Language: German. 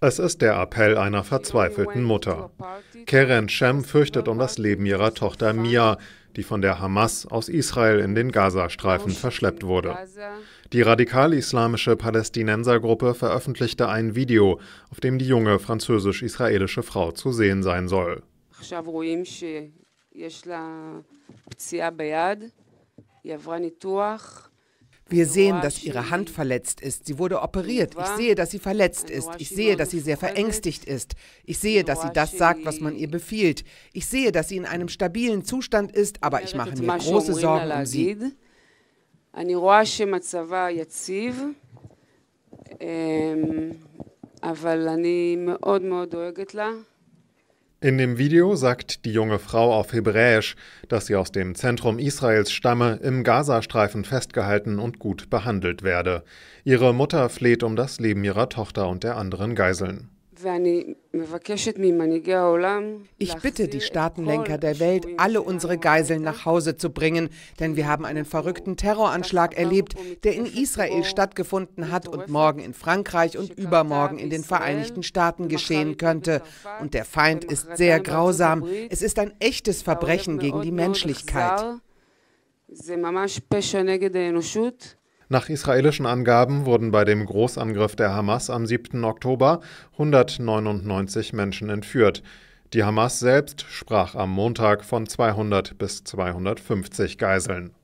Es ist der Appell einer verzweifelten Mutter. Keren Shem fürchtet um das Leben ihrer Tochter Mia, die von der Hamas aus Israel in den Gazastreifen verschleppt wurde. Die radikal-islamische Palästinensergruppe veröffentlichte ein Video, auf dem die junge französisch-israelische Frau zu sehen sein soll. Wir sehen, dass ihre Hand verletzt ist. Sie wurde operiert. Ich sehe, dass sie verletzt ist. Ich sehe, dass sie sehr verängstigt ist. Ich sehe, dass sie das sagt, was man ihr befiehlt. Ich sehe, dass sie in einem stabilen Zustand ist, aber ich mache mir große Sorgen um sie. אני רואה שמצבה יציב, אבל אני מאוד מאוד דואגת לה. In dem Video sagt die junge Frau auf Hebräisch, dass sie aus dem Zentrum Israels stamme, im Gazastreifen festgehalten und gut behandelt werde. Ihre Mutter fleht um das Leben ihrer Tochter und der anderen Geiseln. Ich bitte die Staatenlenker der Welt, alle unsere Geiseln nach Hause zu bringen, denn wir haben einen verrückten Terroranschlag erlebt, der in Israel stattgefunden hat und morgen in Frankreich und übermorgen in den Vereinigten Staaten geschehen könnte. Und der Feind ist sehr grausam. Es ist ein echtes Verbrechen gegen die Menschlichkeit. Nach israelischen Angaben wurden bei dem Großangriff der Hamas am 7. Oktober 199 Menschen entführt. Die Hamas selbst sprach am Montag von 200 bis 250 Geiseln.